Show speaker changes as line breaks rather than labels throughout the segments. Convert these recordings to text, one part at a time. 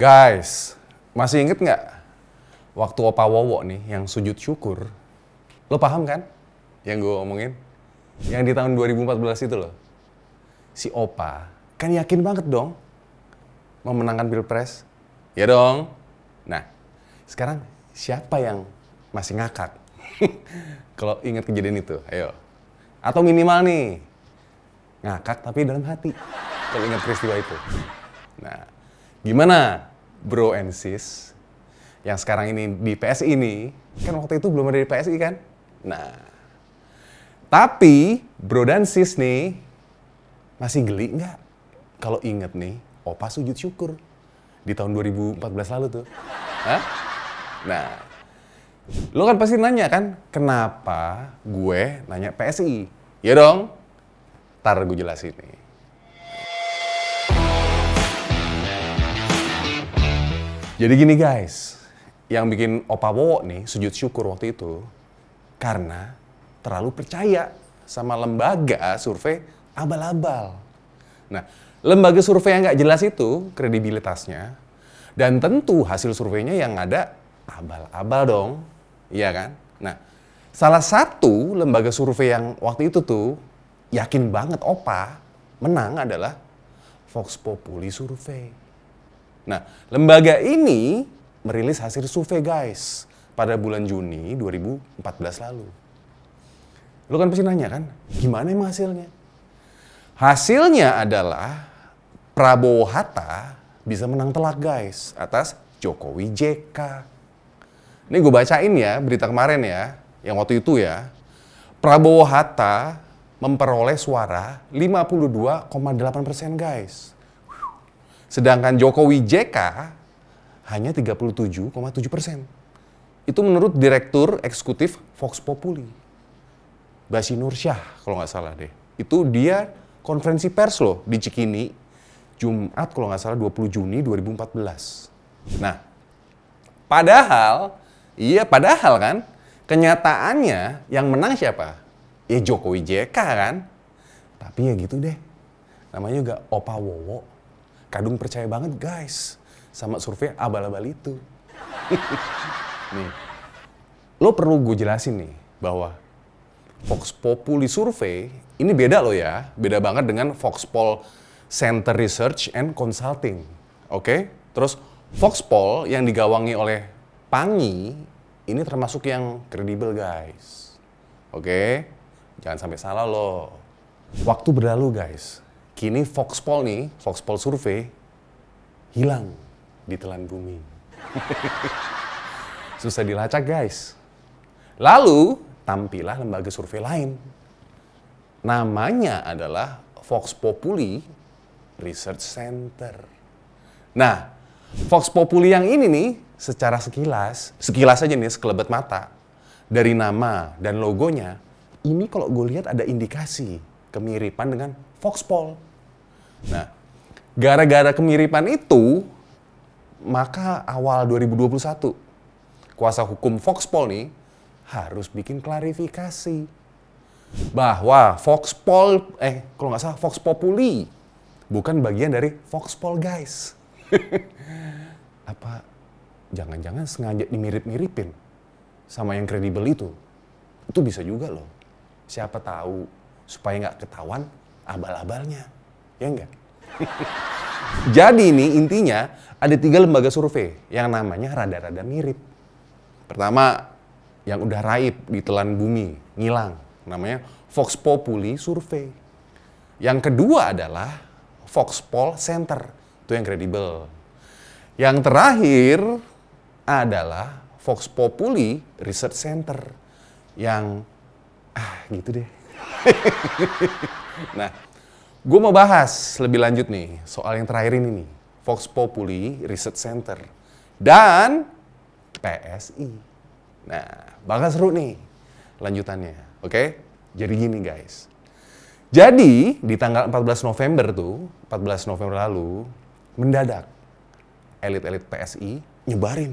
Guys, masih inget nggak waktu Opa Wowo nih yang sujud syukur? Lo paham kan yang gue omongin? Yang di tahun 2014 itu loh. Si Opa kan yakin banget dong memenangkan Pilpres. Ya dong. Nah, sekarang siapa yang masih ngakak? Kalau inget kejadian itu, ayo. Atau minimal nih, ngakak tapi dalam hati. Kalau ingat peristiwa itu. Nah, gimana bro and sis yang sekarang ini di PSI ini kan waktu itu belum ada di PSI kan nah tapi bro dan sis nih masih geli nggak kalau inget nih opa sujud syukur di tahun 2014 lalu tuh Hah? nah lo kan pasti nanya kan kenapa gue nanya PSI ya dong tar gue jelasin nih Jadi gini guys, yang bikin Opa Wowo nih sujud syukur waktu itu karena terlalu percaya sama lembaga survei abal-abal. Nah, lembaga survei yang nggak jelas itu kredibilitasnya dan tentu hasil surveinya yang ada abal-abal dong, iya kan? Nah, salah satu lembaga survei yang waktu itu tuh yakin banget Opa menang adalah Fox Populi Survei. Nah, lembaga ini merilis hasil survei guys pada bulan Juni 2014 lalu. Lu kan pasti nanya kan, gimana emang hasilnya? Hasilnya adalah Prabowo Hatta bisa menang telak guys atas Jokowi JK. Ini gue bacain ya berita kemarin ya, yang waktu itu ya. Prabowo Hatta memperoleh suara 52,8 persen guys. Sedangkan Jokowi JK hanya 37,7 persen. Itu menurut Direktur Eksekutif Fox Populi. Basi Nursyah kalau nggak salah deh. Itu dia konferensi pers loh di Cikini. Jumat kalau nggak salah 20 Juni 2014. Nah, padahal, iya padahal kan, kenyataannya yang menang siapa? Ya Jokowi JK kan. Tapi ya gitu deh. Namanya juga Opa Wowo. Kadung percaya banget guys sama survei abal-abal itu. nih, lo perlu gue jelasin nih bahwa Fox Populi survei ini beda lo ya, beda banget dengan Fox Poll Center Research and Consulting. Oke, okay? terus Poll yang digawangi oleh Pangi ini termasuk yang kredibel guys. Oke, okay? jangan sampai salah lo. Waktu berlalu guys, Kini Foxpol nih, Foxpol survei, hilang di telan bumi. Susah dilacak guys. Lalu tampilah lembaga survei lain. Namanya adalah Fox Populi Research Center. Nah, Fox Populi yang ini nih secara sekilas, sekilas aja nih sekelebat mata dari nama dan logonya, ini kalau gue lihat ada indikasi kemiripan dengan Foxpol. Nah, gara-gara kemiripan itu, maka awal 2021 kuasa hukum Foxpol nih harus bikin klarifikasi bahwa Foxpol eh kalau nggak salah Fox Populi bukan bagian dari Foxpol guys. Apa jangan-jangan sengaja dimirip-miripin sama yang kredibel itu? Itu bisa juga loh. Siapa tahu supaya nggak ketahuan abal-abalnya. Ya enggak? Jadi ini intinya ada tiga lembaga survei yang namanya rada-rada mirip. Pertama, yang udah raib di telan bumi, ngilang. Namanya Fox Populi Survei. Yang kedua adalah Fox Poll Center. Itu yang kredibel. Yang terakhir adalah Fox Populi Research Center. Yang, ah gitu deh. nah, Gue mau bahas lebih lanjut nih soal yang terakhir ini nih. Fox Populi Research Center dan PSI. Nah, bakal seru nih lanjutannya. Oke? Jadi gini guys. Jadi di tanggal 14 November tuh, 14 November lalu, mendadak elit-elit PSI nyebarin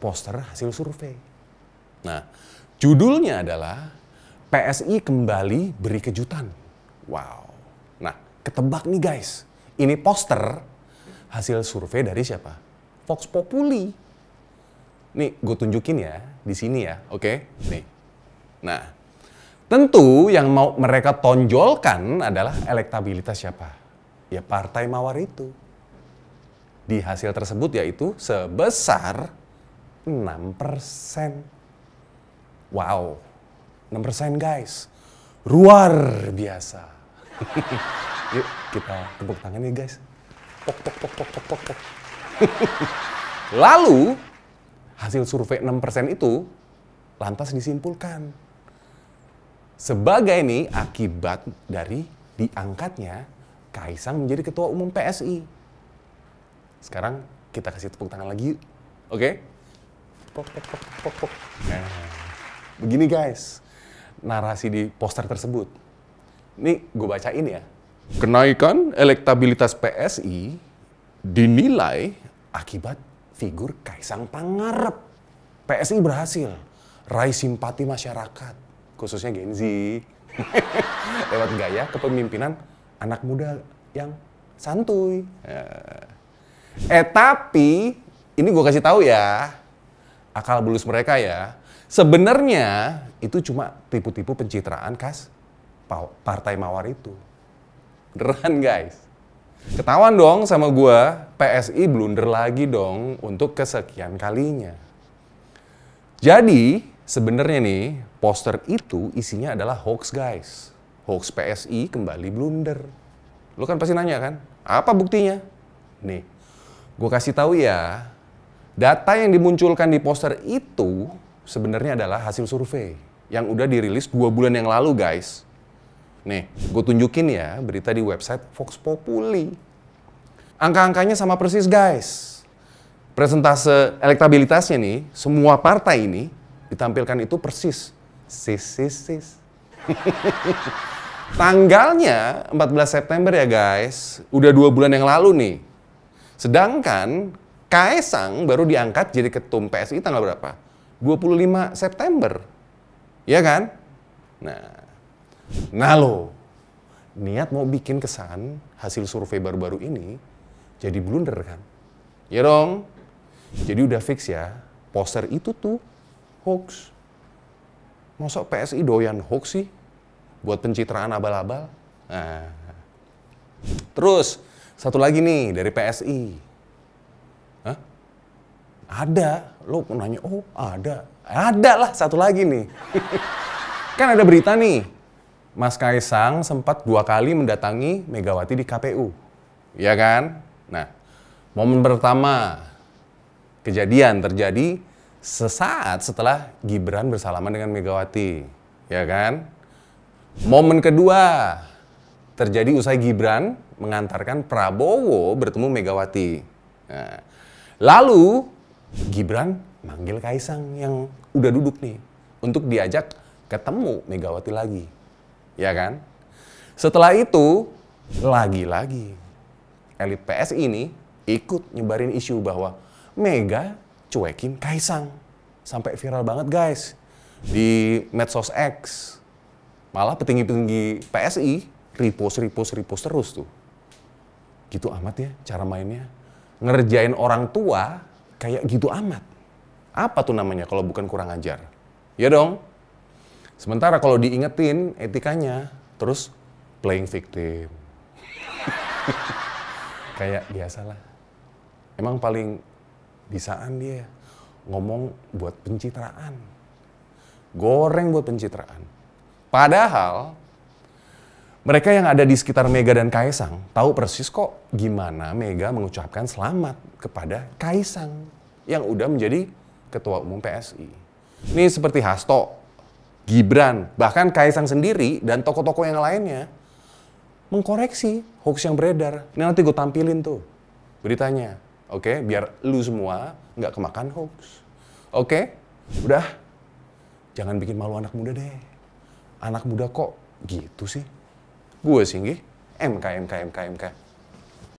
poster hasil survei. Nah, judulnya adalah PSI kembali beri kejutan. Wow. Ketebak nih guys, ini poster hasil survei dari siapa? Fox Populi. Nih, gue tunjukin ya di sini ya, oke? Okay? Nih. Nah, tentu yang mau mereka tonjolkan adalah elektabilitas siapa? Ya partai mawar itu. Di hasil tersebut yaitu sebesar 6%. Wow, 6% guys. Luar biasa. Yuk kita tepuk tangan ya guys. Tok tok tok tok tok tok. Lalu hasil survei 6% itu lantas disimpulkan sebagai ini akibat dari diangkatnya Kaisang menjadi ketua umum PSI. Sekarang kita kasih tepuk tangan lagi Oke? Okay? Nah, begini guys narasi di poster tersebut. Ini gue bacain ya. Kenaikan elektabilitas PSI dinilai akibat figur Kaisang Pangarep. PSI berhasil raih simpati masyarakat, khususnya Gen Z. Lewat gaya kepemimpinan anak muda yang santuy. Eh tapi ini gue kasih tahu ya, akal bulus mereka ya. Sebenarnya itu cuma tipu-tipu pencitraan khas partai mawar itu. Beneran guys. Ketahuan dong sama gue, PSI blunder lagi dong untuk kesekian kalinya. Jadi sebenarnya nih poster itu isinya adalah hoax guys. Hoax PSI kembali blunder. Lo kan pasti nanya kan, apa buktinya? Nih, gue kasih tahu ya, data yang dimunculkan di poster itu sebenarnya adalah hasil survei yang udah dirilis dua bulan yang lalu guys. Nih, gue tunjukin ya berita di website Fox Populi. Angka-angkanya sama persis guys. Presentase elektabilitasnya nih, semua partai ini ditampilkan itu persis. Sis, sis, sis. Tanggalnya 14 September ya guys, udah dua bulan yang lalu nih. Sedangkan Kaisang baru diangkat jadi ketum PSI tanggal berapa? 25 September. Iya kan? Nah, Nah lo Niat mau bikin kesan hasil survei baru-baru ini jadi blunder kan? Ya dong. Jadi udah fix ya, poster itu tuh hoax. Masa PSI doyan hoax sih? Buat pencitraan abal-abal? Nah. Terus, satu lagi nih dari PSI. Hah? Ada. Lo nanya, oh ada. Ada lah satu lagi nih. kan ada berita nih, Mas Kaisang sempat dua kali mendatangi Megawati di KPU. Ya kan? Nah, momen pertama kejadian terjadi sesaat setelah Gibran bersalaman dengan Megawati. Ya kan? Momen kedua terjadi usai Gibran mengantarkan Prabowo bertemu Megawati. Nah, lalu Gibran manggil Kaisang yang udah duduk nih untuk diajak ketemu Megawati lagi. Ya kan? Setelah itu, lagi-lagi elit PSI ini ikut nyebarin isu bahwa Mega cuekin Kaisang. Sampai viral banget guys. Di medsos X. Malah petinggi-petinggi PSI repost, repost, repost terus tuh. Gitu amat ya cara mainnya. Ngerjain orang tua kayak gitu amat. Apa tuh namanya kalau bukan kurang ajar? Ya dong. Sementara kalau diingetin etikanya, terus playing victim. Kayak biasalah. Emang paling bisaan dia ngomong buat pencitraan. Goreng buat pencitraan. Padahal mereka yang ada di sekitar Mega dan Kaisang tahu persis kok gimana Mega mengucapkan selamat kepada Kaisang yang udah menjadi ketua umum PSI. Ini seperti Hasto Gibran, bahkan Kaisang sendiri dan tokoh-tokoh yang lainnya mengkoreksi hoax yang beredar. Ini nanti gue tampilin tuh beritanya, oke? Okay? Biar lu semua nggak kemakan hoax, oke? Okay? Udah, jangan bikin malu anak muda deh. Anak muda kok gitu sih? Gue sih, MK, MK, MK, MK.